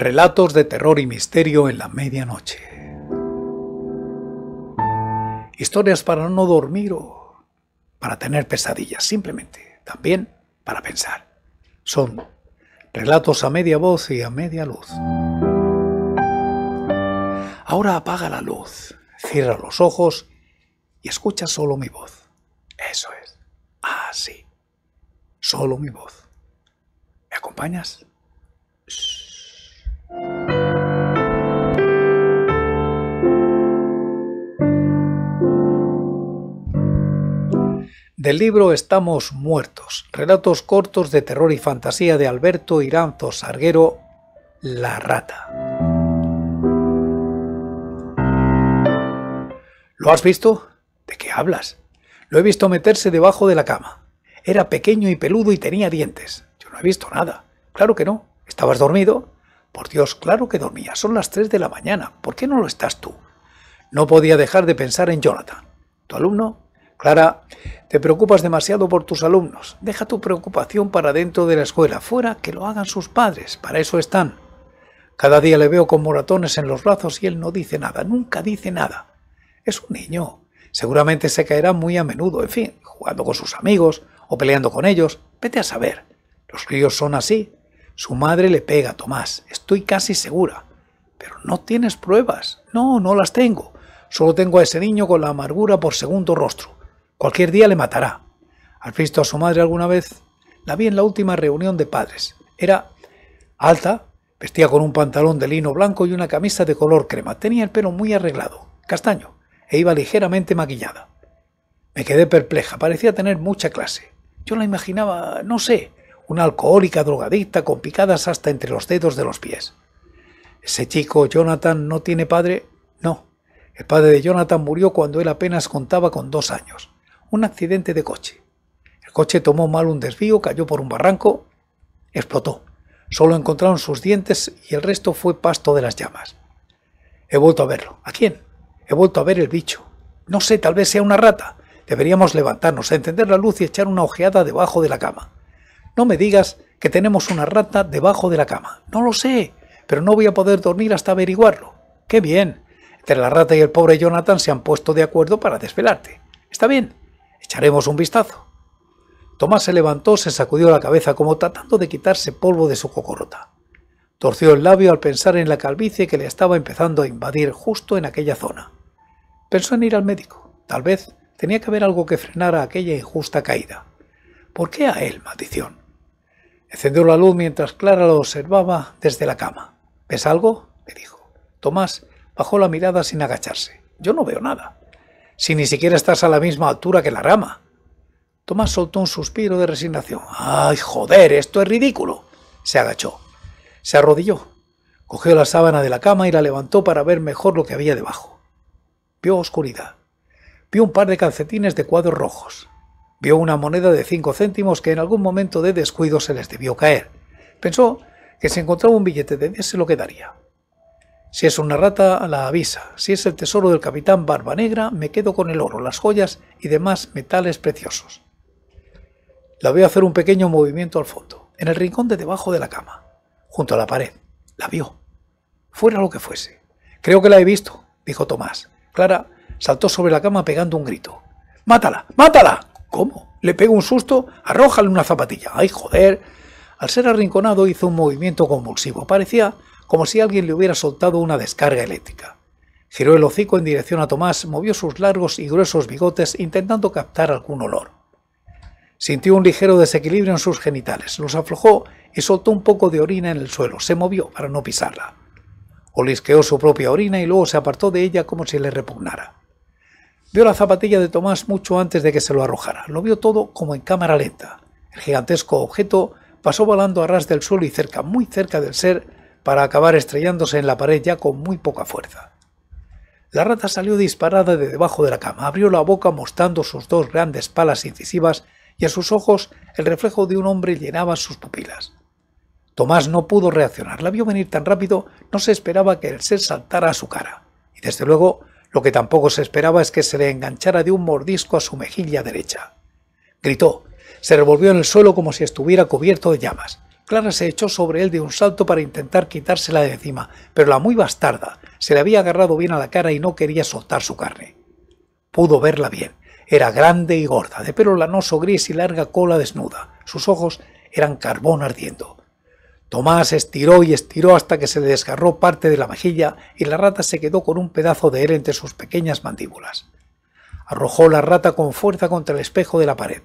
Relatos de terror y misterio en la medianoche. Historias para no dormir o para tener pesadillas, simplemente. También para pensar. Son relatos a media voz y a media luz. Ahora apaga la luz, cierra los ojos y escucha solo mi voz. Eso es. Así. Ah, solo mi voz. ¿Me acompañas? Del libro Estamos Muertos, relatos cortos de terror y fantasía de Alberto Iranzo Sarguero, La Rata. ¿Lo has visto? ¿De qué hablas? Lo he visto meterse debajo de la cama. Era pequeño y peludo y tenía dientes. Yo no he visto nada. Claro que no. ¿Estabas dormido? Por Dios, claro que dormía. Son las 3 de la mañana. ¿Por qué no lo estás tú? No podía dejar de pensar en Jonathan. ¿Tu alumno? Clara, te preocupas demasiado por tus alumnos. Deja tu preocupación para dentro de la escuela. Fuera, que lo hagan sus padres. Para eso están. Cada día le veo con moratones en los brazos y él no dice nada. Nunca dice nada. Es un niño. Seguramente se caerá muy a menudo. En fin, jugando con sus amigos o peleando con ellos. Vete a saber. Los críos son así. Su madre le pega Tomás, estoy casi segura. Pero no tienes pruebas. No, no las tengo. Solo tengo a ese niño con la amargura por segundo rostro. Cualquier día le matará. ¿Has visto a su madre alguna vez? La vi en la última reunión de padres. Era alta, vestía con un pantalón de lino blanco y una camisa de color crema. Tenía el pelo muy arreglado, castaño, e iba ligeramente maquillada. Me quedé perpleja, parecía tener mucha clase. Yo la imaginaba, no sé, una alcohólica drogadicta con picadas hasta entre los dedos de los pies. Ese chico, Jonathan, no tiene padre. No. El padre de Jonathan murió cuando él apenas contaba con dos años. Un accidente de coche. El coche tomó mal un desvío, cayó por un barranco, explotó. Solo encontraron sus dientes y el resto fue pasto de las llamas. He vuelto a verlo. ¿A quién? He vuelto a ver el bicho. No sé, tal vez sea una rata. Deberíamos levantarnos, encender la luz y echar una ojeada debajo de la cama. No me digas que tenemos una rata debajo de la cama. No lo sé, pero no voy a poder dormir hasta averiguarlo. ¡Qué bien! Entre la rata y el pobre Jonathan se han puesto de acuerdo para desvelarte. Está bien, echaremos un vistazo. Tomás se levantó, se sacudió la cabeza como tratando de quitarse polvo de su cocorota. Torció el labio al pensar en la calvicie que le estaba empezando a invadir justo en aquella zona. Pensó en ir al médico. Tal vez tenía que haber algo que frenara aquella injusta caída. ¿Por qué a él, maldición? Encendió la luz mientras Clara lo observaba desde la cama. ¿Ves algo? le dijo. Tomás bajó la mirada sin agacharse. Yo no veo nada. Si ni siquiera estás a la misma altura que la rama. Tomás soltó un suspiro de resignación. ¡Ay, joder! Esto es ridículo. Se agachó. Se arrodilló. Cogió la sábana de la cama y la levantó para ver mejor lo que había debajo. Vio oscuridad. Vio un par de calcetines de cuadros rojos. Vio una moneda de cinco céntimos que en algún momento de descuido se les debió caer. Pensó que si encontraba un billete de 10 se lo quedaría. Si es una rata, la avisa. Si es el tesoro del capitán Barba Negra, me quedo con el oro, las joyas y demás metales preciosos. La vio hacer un pequeño movimiento al fondo, en el rincón de debajo de la cama, junto a la pared. La vio. Fuera lo que fuese. Creo que la he visto, dijo Tomás. Clara saltó sobre la cama pegando un grito. ¡Mátala! ¡Mátala! ¿Cómo? Le pego un susto, arrójale una zapatilla. ¡Ay, joder! Al ser arrinconado hizo un movimiento convulsivo. Parecía como si alguien le hubiera soltado una descarga eléctrica. Giró el hocico en dirección a Tomás, movió sus largos y gruesos bigotes intentando captar algún olor. Sintió un ligero desequilibrio en sus genitales, los aflojó y soltó un poco de orina en el suelo. Se movió para no pisarla. Olisqueó su propia orina y luego se apartó de ella como si le repugnara. Vio la zapatilla de Tomás mucho antes de que se lo arrojara. Lo vio todo como en cámara lenta. El gigantesco objeto pasó volando a ras del suelo y cerca, muy cerca del ser, para acabar estrellándose en la pared ya con muy poca fuerza. La rata salió disparada de debajo de la cama, abrió la boca mostrando sus dos grandes palas incisivas y a sus ojos el reflejo de un hombre llenaba sus pupilas. Tomás no pudo reaccionar, la vio venir tan rápido, no se esperaba que el ser saltara a su cara, y desde luego lo que tampoco se esperaba es que se le enganchara de un mordisco a su mejilla derecha. Gritó, se revolvió en el suelo como si estuviera cubierto de llamas. Clara se echó sobre él de un salto para intentar quitársela de encima, pero la muy bastarda se le había agarrado bien a la cara y no quería soltar su carne. Pudo verla bien. Era grande y gorda, de pelo lanoso gris y larga cola desnuda. Sus ojos eran carbón ardiendo. Tomás estiró y estiró hasta que se le desgarró parte de la mejilla y la rata se quedó con un pedazo de él entre sus pequeñas mandíbulas. Arrojó la rata con fuerza contra el espejo de la pared.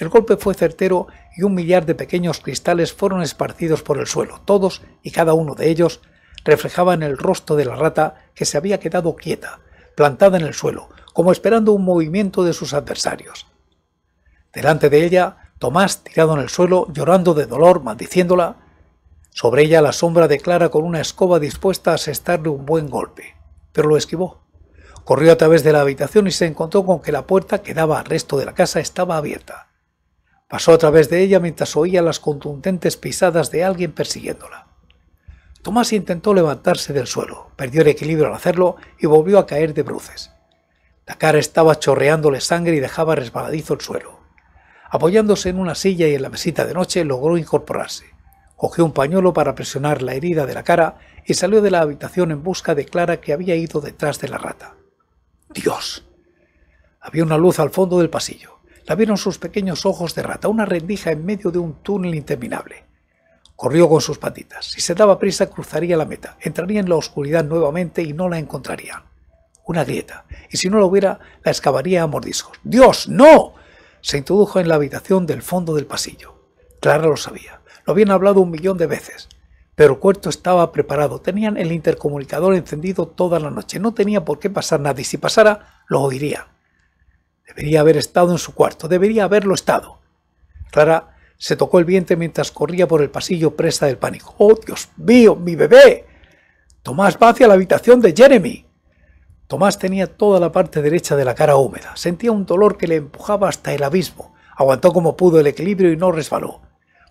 El golpe fue certero y un millar de pequeños cristales fueron esparcidos por el suelo. Todos y cada uno de ellos reflejaban el rostro de la rata que se había quedado quieta, plantada en el suelo, como esperando un movimiento de sus adversarios. Delante de ella, Tomás, tirado en el suelo, llorando de dolor, maldiciéndola, sobre ella la sombra de Clara con una escoba dispuesta a asestarle un buen golpe, pero lo esquivó. Corrió a través de la habitación y se encontró con que la puerta que daba al resto de la casa estaba abierta. Pasó a través de ella mientras oía las contundentes pisadas de alguien persiguiéndola. Tomás intentó levantarse del suelo, perdió el equilibrio al hacerlo y volvió a caer de bruces. La cara estaba chorreándole sangre y dejaba resbaladizo el suelo. Apoyándose en una silla y en la mesita de noche, logró incorporarse. Cogió un pañuelo para presionar la herida de la cara y salió de la habitación en busca de Clara que había ido detrás de la rata. ¡Dios! Había una luz al fondo del pasillo. La vieron sus pequeños ojos de rata, una rendija en medio de un túnel interminable. Corrió con sus patitas. Si se daba prisa, cruzaría la meta, entraría en la oscuridad nuevamente y no la encontraría. Una grieta, y si no la hubiera, la excavaría a mordiscos. ¡Dios, no! Se introdujo en la habitación del fondo del pasillo. Clara lo sabía. Lo habían hablado un millón de veces. Pero Cuarto estaba preparado. Tenían el intercomunicador encendido toda la noche. No tenía por qué pasar nada y si pasara, lo oiría. Debería haber estado en su cuarto. Debería haberlo estado. Clara se tocó el vientre mientras corría por el pasillo presa del pánico. ¡Oh, Dios mío, mi bebé! Tomás va hacia la habitación de Jeremy. Tomás tenía toda la parte derecha de la cara húmeda. Sentía un dolor que le empujaba hasta el abismo. Aguantó como pudo el equilibrio y no resbaló.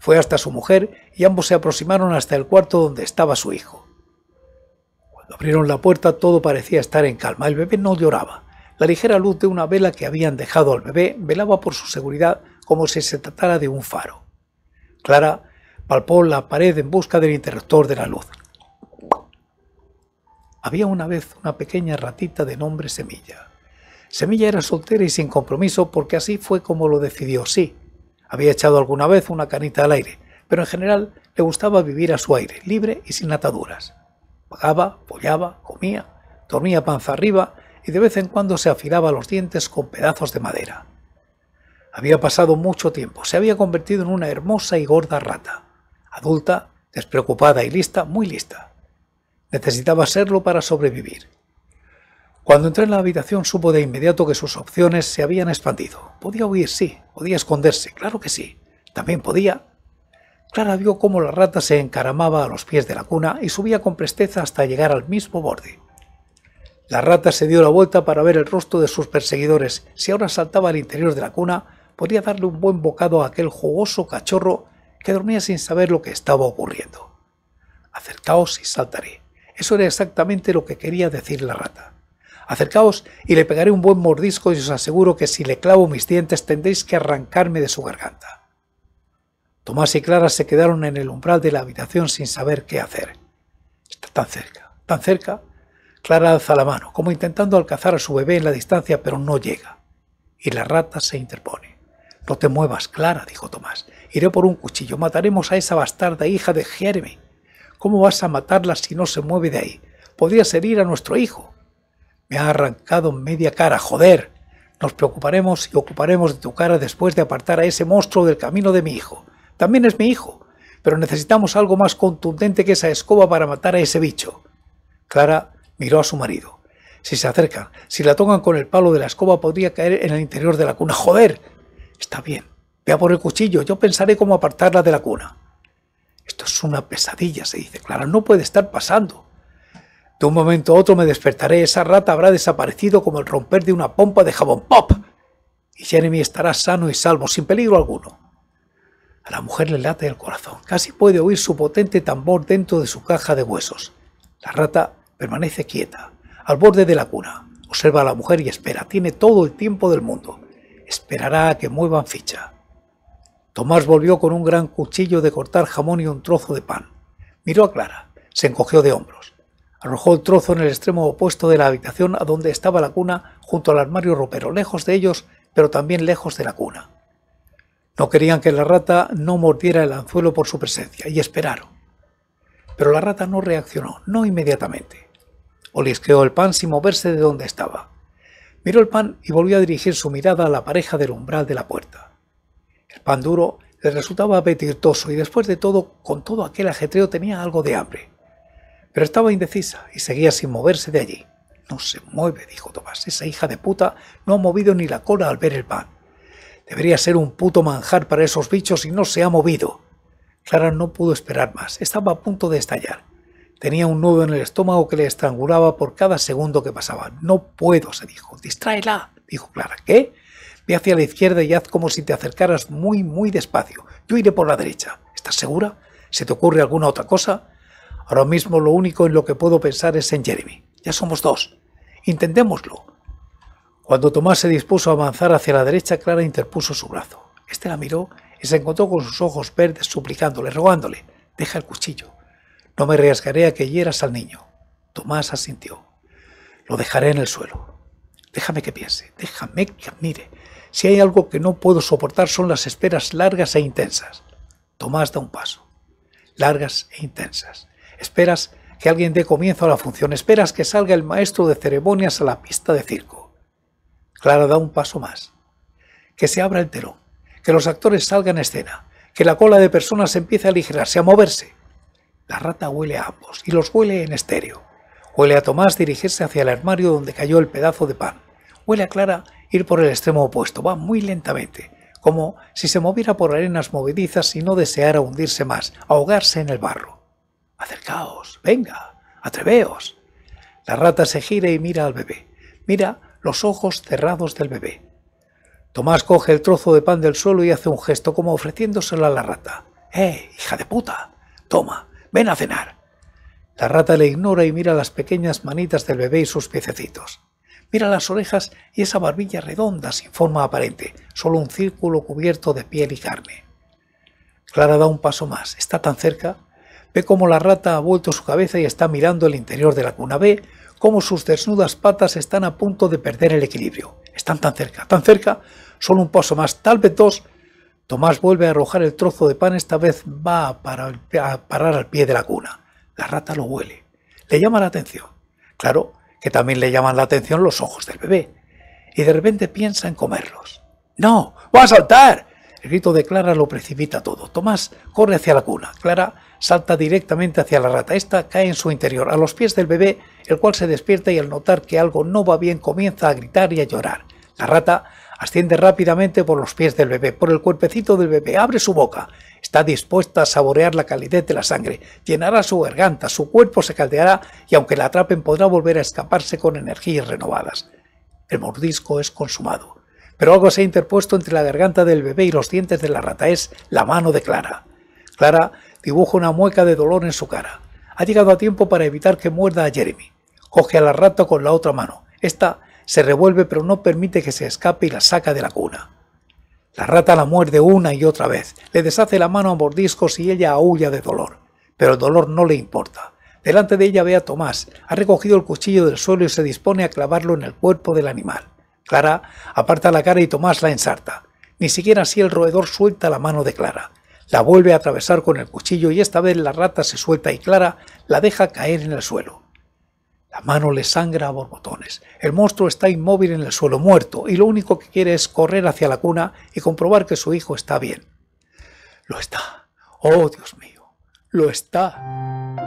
Fue hasta su mujer y ambos se aproximaron hasta el cuarto donde estaba su hijo. Cuando abrieron la puerta todo parecía estar en calma. El bebé no lloraba. La ligera luz de una vela que habían dejado al bebé velaba por su seguridad como si se tratara de un faro. Clara palpó la pared en busca del interruptor de la luz. Había una vez una pequeña ratita de nombre Semilla. Semilla era soltera y sin compromiso porque así fue como lo decidió sí. Había echado alguna vez una canita al aire, pero en general le gustaba vivir a su aire, libre y sin ataduras. Pagaba, pollaba, comía, dormía panza arriba y de vez en cuando se afilaba los dientes con pedazos de madera. Había pasado mucho tiempo, se había convertido en una hermosa y gorda rata, adulta, despreocupada y lista, muy lista. Necesitaba serlo para sobrevivir, cuando entré en la habitación supo de inmediato que sus opciones se habían expandido. Podía huir, sí, podía esconderse, claro que sí. También podía. Clara vio cómo la rata se encaramaba a los pies de la cuna y subía con presteza hasta llegar al mismo borde. La rata se dio la vuelta para ver el rostro de sus perseguidores. Si ahora saltaba al interior de la cuna, podía darle un buen bocado a aquel jugoso cachorro que dormía sin saber lo que estaba ocurriendo. Acercaos y saltaré. Eso era exactamente lo que quería decir la rata. Acercaos y le pegaré un buen mordisco y os aseguro que si le clavo mis dientes tendréis que arrancarme de su garganta. Tomás y Clara se quedaron en el umbral de la habitación sin saber qué hacer. Está tan cerca, tan cerca. Clara alza la mano, como intentando alcanzar a su bebé en la distancia, pero no llega. Y la rata se interpone. No te muevas, Clara, dijo Tomás. Iré por un cuchillo. Mataremos a esa bastarda hija de Jeremy. ¿Cómo vas a matarla si no se mueve de ahí? Podrías herir a nuestro hijo. Me ha arrancado media cara, joder. Nos preocuparemos y ocuparemos de tu cara después de apartar a ese monstruo del camino de mi hijo. También es mi hijo, pero necesitamos algo más contundente que esa escoba para matar a ese bicho. Clara miró a su marido. Si se acercan, si la tocan con el palo de la escoba, podría caer en el interior de la cuna. ¡Joder! Está bien. Vea por el cuchillo. Yo pensaré cómo apartarla de la cuna. Esto es una pesadilla, se dice Clara. No puede estar pasando. De un momento a otro me despertaré, esa rata habrá desaparecido como el romper de una pompa de jabón pop, y Jeremy estará sano y salvo, sin peligro alguno. A la mujer le late el corazón, casi puede oír su potente tambor dentro de su caja de huesos. La rata permanece quieta, al borde de la cuna. Observa a la mujer y espera, tiene todo el tiempo del mundo. Esperará a que muevan ficha. Tomás volvió con un gran cuchillo de cortar jamón y un trozo de pan. Miró a Clara, se encogió de hombros. Arrojó el trozo en el extremo opuesto de la habitación a donde estaba la cuna, junto al armario ropero, lejos de ellos, pero también lejos de la cuna. No querían que la rata no mordiera el anzuelo por su presencia, y esperaron. Pero la rata no reaccionó, no inmediatamente. Olisqueó el pan sin moverse de donde estaba. Miró el pan y volvió a dirigir su mirada a la pareja del umbral de la puerta. El pan duro le resultaba apetitoso y después de todo, con todo aquel ajetreo tenía algo de hambre. Pero estaba indecisa y seguía sin moverse de allí. No se mueve, dijo Tomás. Esa hija de puta no ha movido ni la cola al ver el pan. Debería ser un puto manjar para esos bichos y no se ha movido. Clara no pudo esperar más. Estaba a punto de estallar. Tenía un nudo en el estómago que le estrangulaba por cada segundo que pasaba. No puedo, se dijo. Distráela, dijo Clara. ¿Qué? Ve hacia la izquierda y haz como si te acercaras muy, muy despacio. Yo iré por la derecha. ¿Estás segura? ¿Se te ocurre alguna otra cosa? Ahora mismo lo único en lo que puedo pensar es en Jeremy. Ya somos dos. Intentémoslo. Cuando Tomás se dispuso a avanzar hacia la derecha, Clara interpuso su brazo. Este la miró y se encontró con sus ojos verdes suplicándole, rogándole, deja el cuchillo. No me arriesgaré a que hieras al niño. Tomás asintió. Lo dejaré en el suelo. Déjame que piense, déjame que mire. Si hay algo que no puedo soportar son las esperas largas e intensas. Tomás da un paso. Largas e intensas. Esperas que alguien dé comienzo a la función, esperas que salga el maestro de ceremonias a la pista de circo. Clara da un paso más. Que se abra el telón, que los actores salgan a escena, que la cola de personas empiece a aligerarse, a moverse. La rata huele a ambos y los huele en estéreo. Huele a Tomás dirigirse hacia el armario donde cayó el pedazo de pan. Huele a Clara ir por el extremo opuesto. Va muy lentamente, como si se moviera por arenas movedizas y no deseara hundirse más, ahogarse en el barro acercaos, venga, atreveos. La rata se gira y mira al bebé. Mira los ojos cerrados del bebé. Tomás coge el trozo de pan del suelo y hace un gesto como ofreciéndoselo a la rata. ¡Eh, hija de puta! Toma, ven a cenar. La rata le ignora y mira las pequeñas manitas del bebé y sus piececitos. Mira las orejas y esa barbilla redonda sin forma aparente, solo un círculo cubierto de piel y carne. Clara da un paso más. Está tan cerca Ve cómo la rata ha vuelto su cabeza y está mirando el interior de la cuna. Ve cómo sus desnudas patas están a punto de perder el equilibrio. Están tan cerca, tan cerca, solo un paso más, tal vez dos. Tomás vuelve a arrojar el trozo de pan, esta vez va para parar, a parar al pie de la cuna. La rata lo huele, le llama la atención. Claro que también le llaman la atención los ojos del bebé. Y de repente piensa en comerlos. No, va a saltar, el grito de Clara lo precipita todo. Tomás corre hacia la cuna. Clara salta directamente hacia la rata. Esta cae en su interior, a los pies del bebé, el cual se despierta y al notar que algo no va bien comienza a gritar y a llorar. La rata asciende rápidamente por los pies del bebé, por el cuerpecito del bebé, abre su boca. Está dispuesta a saborear la calidez de la sangre, llenará su garganta, su cuerpo se caldeará y aunque la atrapen podrá volver a escaparse con energías renovadas. El mordisco es consumado pero algo se ha interpuesto entre la garganta del bebé y los dientes de la rata. Es la mano de Clara. Clara dibuja una mueca de dolor en su cara. Ha llegado a tiempo para evitar que muerda a Jeremy. Coge a la rata con la otra mano. Esta se revuelve pero no permite que se escape y la saca de la cuna. La rata la muerde una y otra vez, le deshace la mano a mordiscos y ella aúlla de dolor. Pero el dolor no le importa. Delante de ella ve a Tomás, ha recogido el cuchillo del suelo y se dispone a clavarlo en el cuerpo del animal. Clara aparta la cara y Tomás la ensarta. Ni siquiera así el roedor suelta la mano de Clara. La vuelve a atravesar con el cuchillo y esta vez la rata se suelta y Clara la deja caer en el suelo. La mano le sangra a borbotones. El monstruo está inmóvil en el suelo muerto y lo único que quiere es correr hacia la cuna y comprobar que su hijo está bien. Lo está. Oh, Dios mío. Lo está.